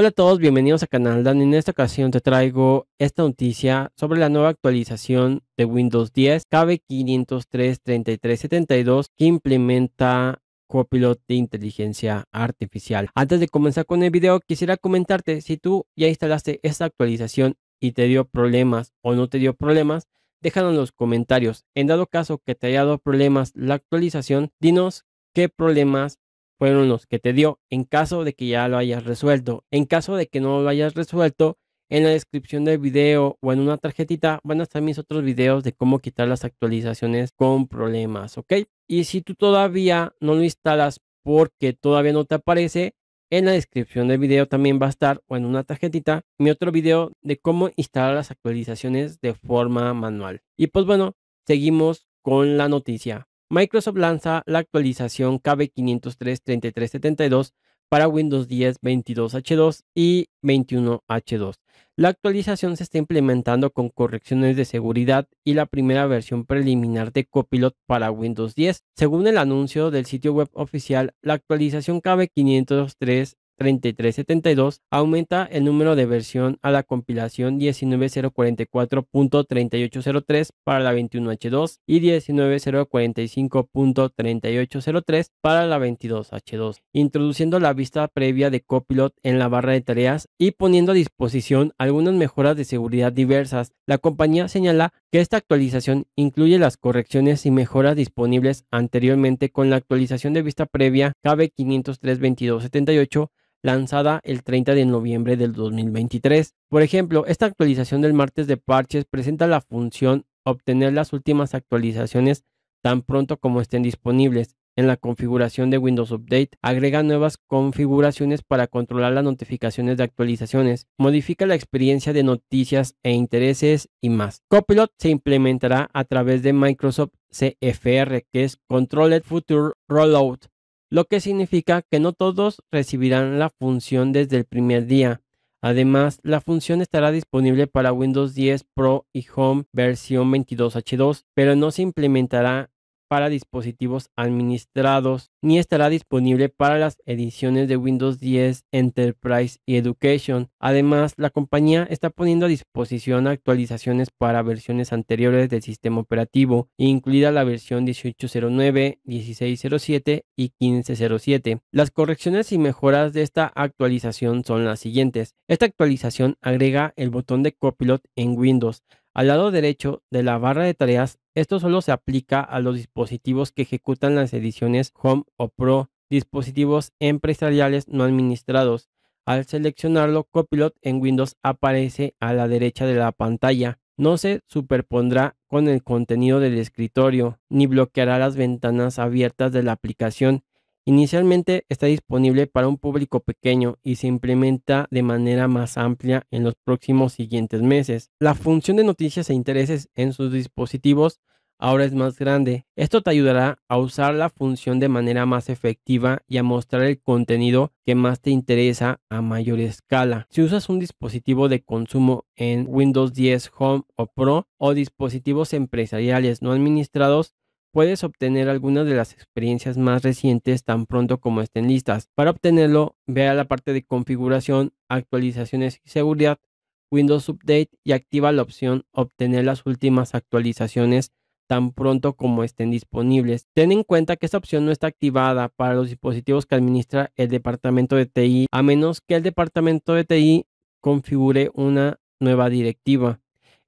Hola a todos, bienvenidos a Canal Dan. En esta ocasión te traigo esta noticia sobre la nueva actualización de Windows 10 KB503-3372 que implementa Copilot de inteligencia artificial. Antes de comenzar con el video, quisiera comentarte si tú ya instalaste esta actualización y te dio problemas o no te dio problemas, déjalo en los comentarios. En dado caso que te haya dado problemas la actualización, dinos qué problemas fueron los que te dio en caso de que ya lo hayas resuelto. En caso de que no lo hayas resuelto, en la descripción del video o en una tarjetita van a estar mis otros videos de cómo quitar las actualizaciones con problemas, ¿ok? Y si tú todavía no lo instalas porque todavía no te aparece, en la descripción del video también va a estar o en una tarjetita mi otro video de cómo instalar las actualizaciones de forma manual. Y pues bueno, seguimos con la noticia. Microsoft lanza la actualización KB503-3372 para Windows 10 22H2 y 21H2. La actualización se está implementando con correcciones de seguridad y la primera versión preliminar de Copilot para Windows 10. Según el anuncio del sitio web oficial, la actualización KB503 3372 aumenta el número de versión a la compilación 19044.3803 para la 21H2 y 19045.3803 para la 22H2, introduciendo la vista previa de Copilot en la barra de tareas y poniendo a disposición algunas mejoras de seguridad diversas. La compañía señala que esta actualización incluye las correcciones y mejoras disponibles anteriormente con la actualización de vista previa KB 5032278 lanzada el 30 de noviembre del 2023. Por ejemplo, esta actualización del martes de parches presenta la función obtener las últimas actualizaciones tan pronto como estén disponibles. En la configuración de Windows Update, agrega nuevas configuraciones para controlar las notificaciones de actualizaciones, modifica la experiencia de noticias e intereses y más. Copilot se implementará a través de Microsoft CFR, que es Controlled Future Rollout, lo que significa que no todos recibirán la función desde el primer día. Además, la función estará disponible para Windows 10 Pro y Home versión 22H2, pero no se implementará para dispositivos administrados ni estará disponible para las ediciones de Windows 10, Enterprise y Education. Además, la compañía está poniendo a disposición actualizaciones para versiones anteriores del sistema operativo, incluida la versión 1809, 1607 y 1507. Las correcciones y mejoras de esta actualización son las siguientes. Esta actualización agrega el botón de copilot en Windows, al lado derecho de la barra de tareas, esto solo se aplica a los dispositivos que ejecutan las ediciones Home o Pro, dispositivos empresariales no administrados. Al seleccionarlo, Copilot en Windows aparece a la derecha de la pantalla. No se superpondrá con el contenido del escritorio, ni bloqueará las ventanas abiertas de la aplicación, Inicialmente está disponible para un público pequeño y se implementa de manera más amplia en los próximos siguientes meses. La función de noticias e intereses en sus dispositivos ahora es más grande. Esto te ayudará a usar la función de manera más efectiva y a mostrar el contenido que más te interesa a mayor escala. Si usas un dispositivo de consumo en Windows 10 Home o Pro o dispositivos empresariales no administrados, Puedes obtener algunas de las experiencias más recientes tan pronto como estén listas. Para obtenerlo, ve a la parte de configuración, actualizaciones y seguridad, Windows Update y activa la opción Obtener las últimas actualizaciones tan pronto como estén disponibles. Ten en cuenta que esta opción no está activada para los dispositivos que administra el departamento de TI, a menos que el departamento de TI configure una nueva directiva.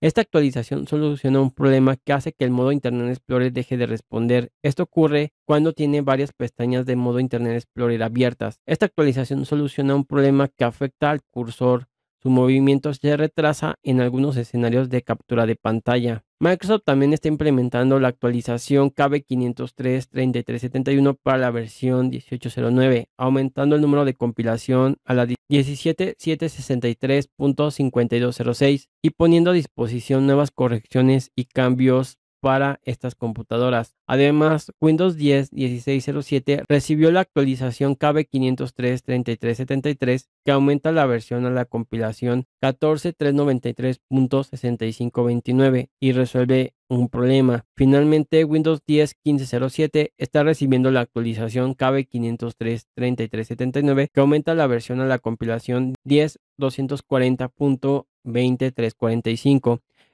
Esta actualización soluciona un problema que hace que el modo Internet Explorer deje de responder. Esto ocurre cuando tiene varias pestañas de modo Internet Explorer abiertas. Esta actualización soluciona un problema que afecta al cursor. Su movimiento se retrasa en algunos escenarios de captura de pantalla. Microsoft también está implementando la actualización KB503-3371 para la versión 1809, aumentando el número de compilación a la 17763.5206 y poniendo a disposición nuevas correcciones y cambios para estas computadoras. Además, Windows 10 1607 recibió la actualización KB 503-3373 que aumenta la versión a la compilación 14393.6529 y resuelve un problema. Finalmente, Windows 10 1507 está recibiendo la actualización KB 503-3379 que aumenta la versión a la compilación 10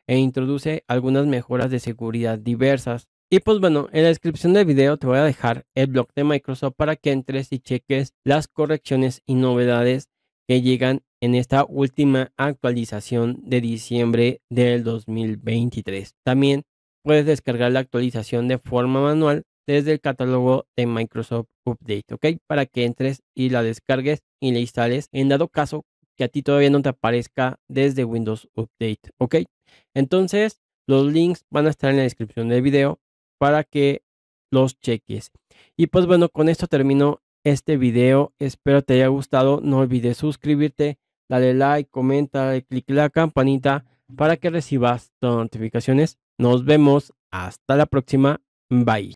e introduce algunas mejoras de seguridad diversas. Y pues bueno, en la descripción del video te voy a dejar el blog de Microsoft para que entres y cheques las correcciones y novedades que llegan en esta última actualización de diciembre del 2023. También puedes descargar la actualización de forma manual desde el catálogo de Microsoft Update, ¿ok? Para que entres y la descargues y la instales en dado caso que a ti todavía no te aparezca desde Windows Update, ¿ok? Entonces, los links van a estar en la descripción del video para que los cheques. Y pues bueno, con esto termino este video. Espero te haya gustado. No olvides suscribirte, dale like, comenta, clic en la campanita para que recibas notificaciones. Nos vemos. Hasta la próxima. Bye.